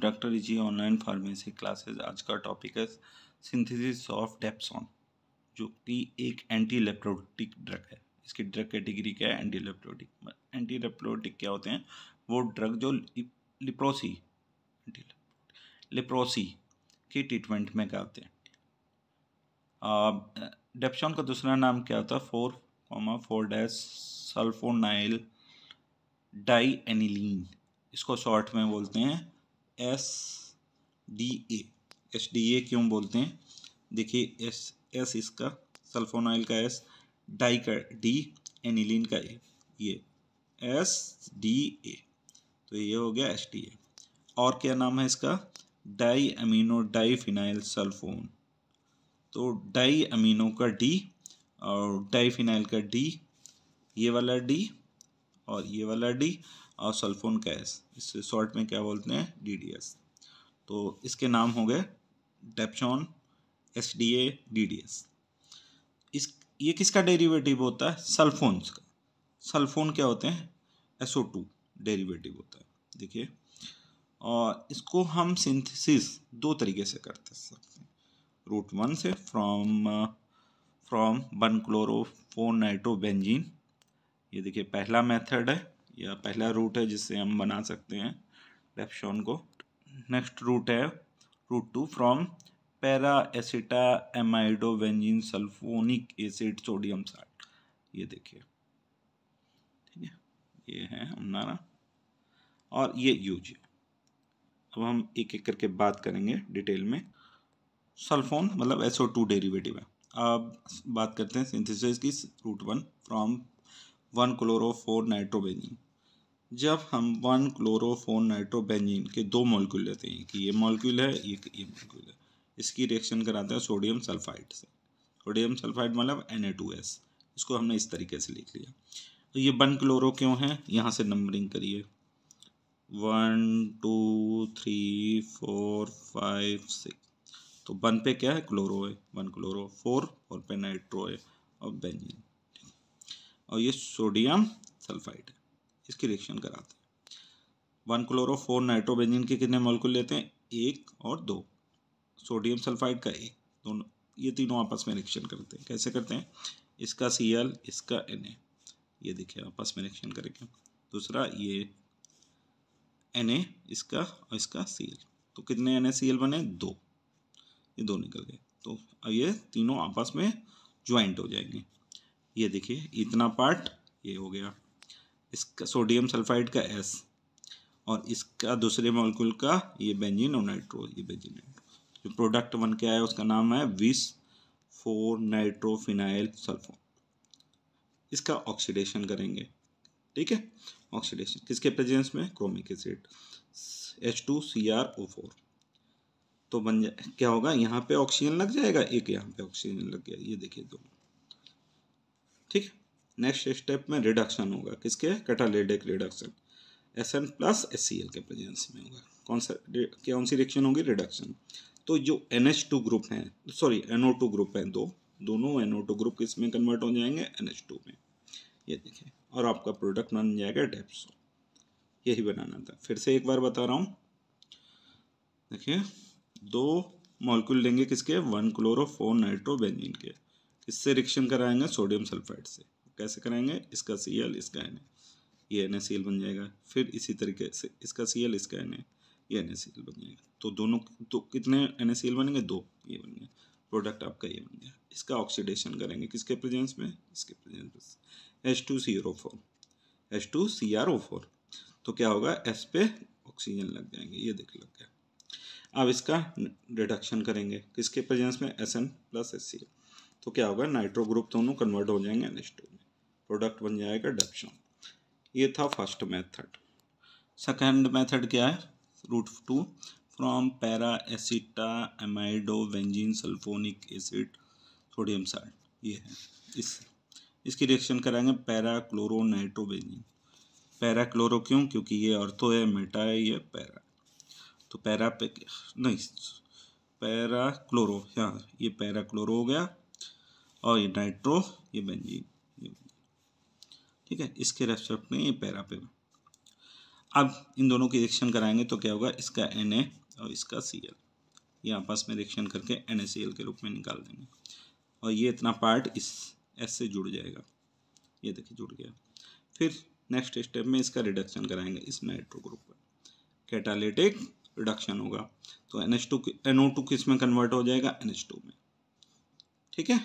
Doctor ji online pharmacy classes आज का topic है सिंथेसिस ऑफ डेप्सॉन जो कि एक एंटी लेप्रोटिक ड्रग है इसकी ड्रग कैटेगरी क्या है एंटी लेप्रोटिक एंटी लेप्रोटिक क्या होते हैं वो ड्रग जो लिप्रोसी लिप्रोसी के ट्रीटमेंट में होते हैं डेप्सॉन का दूसरा नाम क्या होता है four comma four dash sulphonyl di aniline इसको शॉर्ट में बोलते हैं S D A S D A क्यों बोलते हैं देखिए एस एस इसका सल्फोनाइल का एस डाई का डी एनिलीन का ए ये एस डी ए तो ये हो गया एस डी ए और क्या नाम है इसका di amino di phenyl sulphone तो डाई अमीनो का डी और डाई फिनाइल का डी ये वाला डी और ये वाला डी और सल्फोन गैस इससे शॉर्ट में क्या बोलते हैं डीडीएस तो इसके नाम हो गए dapsone S D A D D S इस ये किसका डेरिवेटिव होता है सल्फोन्स का सल्फोन क्या होते हैं एस ओ टू डेरीवेटिव होता है देखिए और इसको हम सिंथेसिस दो तरीके से करते सकते हैं रूट वन से from from one chlorophone nitrobenzene ये देखिए पहला मेथड है यह पहला रूट है जिससे हम बना सकते हैं डेप्शॉन को नेक्स्ट रूट है route two from para aceta amidobenzene sulphonic acid sodium salt ये देखिए ठीक है ये है हमारा और ये यूज अब हम एक एक करके बात करेंगे डिटेल में सल्फोन मतलब एसओ टू डेरीवेटिव है अब बात करते हैं सिंथेसिस की route one from one chloro four nitrobenzene जब हम वन क्लोरोफोन नाइट्रोबेंजीन के दो मॉलिक्यूल लेते हैं कि ये मॉलिक्यूल है ये ये मॉलिक्यूल है इसकी रिएक्शन कराते हैं सोडियम सल्फाइड से सोडियम सल्फाइड मतलब एन इसको हमने इस तरीके से लिख लिया तो ये वन क्लोरो क्यों है यहाँ से नंबरिंग करिए one two three four five six तो वन पे क्या है क्लोरो है वन क्लोरो फोर और पे नाइट्रो है और बेंजीन और ये सोडियम सल्फाइड है इसकी रिएक्शन कराते हैं वन क्लोरो फोर नाइट्रोबेंजिन के कितने मॉलिक्यूल लेते हैं एक और दो सोडियम सल्फाइड का एक दोनों ये तीनों आपस में रिएक्शन करते हैं कैसे करते हैं इसका सी एल इसका एन ए ये देखिए आपस में रिएक्शन करेंगे दूसरा ये एन ए इसका और इसका सी एल तो कितने एन ए सी एल बने दो ये दो निकल गए तो ये तीनों आपस में ज्वाइंट हो जाएंगे ये देखिए इतना पार्ट ये हो गया इसका सोडियम सल्फाइड का एस और इसका दूसरे मॉलिक्यूल का ये बेंजीन और नाइट्रो ये बेंजीन नाइट्रो जो प्रोडक्ट वन के आया उसका नाम है विस फोर नाइट्रोफिनाइल सल्फो इसका ऑक्सीडेशन करेंगे ठीक है ऑक्सीडेशन किसके प्रेजेंस में chromic acid H two C R O four तो बन जाए क्या होगा यहाँ पे ऑक्सीजन लग जाएगा एक यहाँ पे ऑक्सीजन लग गया ये देखिए दोनों नेक्स्ट स्टेप में रिडक्शन होगा किसके catalytic reduction S N plus S C L के प्रेजेंस में होगा कौन सा कौन सी रिएक्शन होगी रिडक्शन तो जो एन एच टू ग्रुप हैं sorry N O two group हैं दो दोनों एन ओ टू ग्रुप किस में कन्वर्ट हो जाएंगे एन एच टू में ये देखें और आपका प्रोडक्ट बन जाएगा डेप्सो यही बनाना था फिर से एक बार बता रहा हूँ देखिए दो मॉलिक्यूल लेंगे किसके वन क्लोरोफोर नाइट्रोबेंजीन के किससे रिएक्शन कराएंगे सोडियम सल्फाइड से कैसे कराएंगे इसका सी एल इसका एन ये एन सी एल बन जाएगा फिर इसी तरीके से इसका सी एल इसका एन ये एन सी एल बन जाएगा तो दोनों तो कितने एन सी एल बनेंगे दो ये बन गया प्रोडक्ट आपका ये बन गया इसका ऑक्सीडेशन करेंगे किसके प्रेजेंस में इसके प्रेजेंस में H two C O four H two C R O four तो क्या होगा एस पे ऑक्सीजन लग जाएंगे ये देख लग गया अब इसका रिडक्शन करेंगे किसके प्रेजेंस में S N plus S C L तो क्या होगा नाइट्रो ग्रुप दोनों कन्वर्ट हो जाएंगे एन एच टू में प्रोडक्ट बन जाएगा डेप्शन ये था फर्स्ट मेथड सेकंड मेथड क्या है route two from para aceta amido benzene sulphonic acid sodium salt ये है इस इसकी रिएक्शन कराएंगे para chloro nitrobenzene para chloro क्यों क्योंकि ये अर्थो है मेटा है ये पैरा तो पैरा पे नहीं पैरा क्लोरो हाँ ये पैरा क्लोरो हो गया और ये नाइट्रो ये बेंजीन ठीक है इसके रेस्पेक्ट में ये पैरा पे अब इन दोनों की रिएक्शन कराएंगे तो क्या होगा इसका एन ए और इसका सी एल ये आपस में रिएक्शन करके एन सी एल के रूप में निकाल देंगे और ये इतना पार्ट इस एस से जुड़ जाएगा ये देखिए जुड़ गया फिर नेक्स्ट स्टेप में इसका रिडक्शन कराएंगे इस नाइट्रो ग्रुप पर कैटालिटिक रिडक्शन होगा तो N H two N O two किस में कन्वर्ट हो जाएगा एन एच टू में ठीक है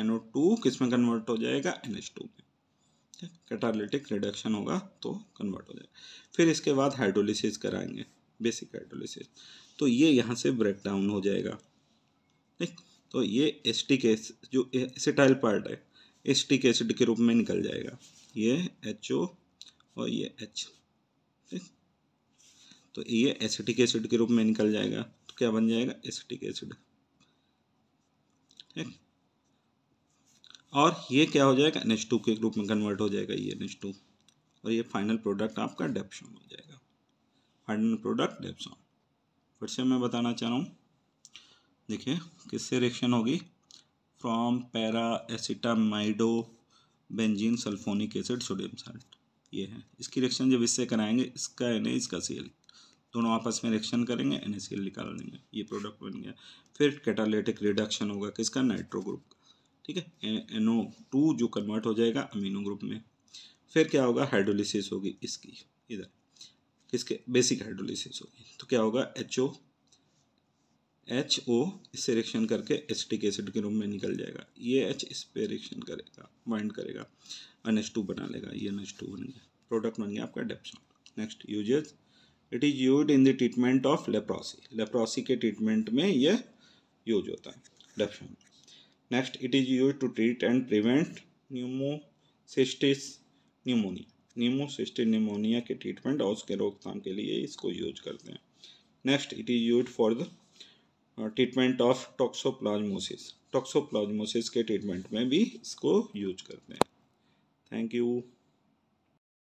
एन ओ टू किस में कन्वर्ट हो जाएगा N H two catalytic reduction होगा तो कन्वर्ट हो जाएगा फिर इसके बाद हाइड्रोलिसिस कराएंगे बेसिक हाइड्रोलिसिस तो ये यहाँ से ब्रेक डाउन हो जाएगा ठीक तो ये एसटिक टी जो एसिटाइल पार्ट है एसटिक एसिड के रूप में निकल जाएगा ये एच ओ और ये एच ठीक तो ये एसिटिक एसिड के रूप में निकल जाएगा तो क्या बन जाएगा एसिटिक एसिड ठीक और ये क्या हो जाएगा एन एच टू के ग्रुप में कन्वर्ट हो जाएगा ये एन टू और ये फाइनल प्रोडक्ट आपका डेप्सॉन हो जाएगा फाइनल प्रोडक्ट डेप्सॉन फिर से मैं बताना चाह रहा हूँ देखिए किससे रिएक्शन होगी from para acetamido benzene sulphonic acid sodium salt ये है इसकी रिएक्शन जब इससे कराएंगे इसका एन इसका सी दोनों आपस में रिएक्शन करेंगे एन निकाल देंगे ये प्रोडक्ट बन गया फिर कैटालिटिक रिडक्शन होगा किसका नाइट्रो ग्रुप का ठीक है एनओ टू जो कन्वर्ट हो जाएगा अमीनो ग्रुप में फिर क्या होगा हाइड्रोलिसिस होगी इसकी इधर किसके बेसिक हाइड्रोलिसिस होगी तो क्या होगा एच ओ एच ओ इससे रिएक्शन करके एसिटिक एसिड के रूप में निकल जाएगा ये एच इस पर रिएक्शन करेगा बाइंड करेगा एन एच टू बना लेगा ये एन एच टू बन गया प्रोडक्ट बन गया आपका dapsone next uses it is use in the treatment of leprosy leprosy के ट्रीटमेंट में ये यूज होता है dapsone Next, it is used to treat and prevent pneumocystis pneumonia. Pneumocystic pneumonia के ट्रीटमेंट और उसके रोकथाम के लिए इसको यूज करते हैं next it is use for the treatment of toxoplasmosis toxoplasmosis के ट्रीटमेंट में भी इसको यूज करते हैं थैंक यू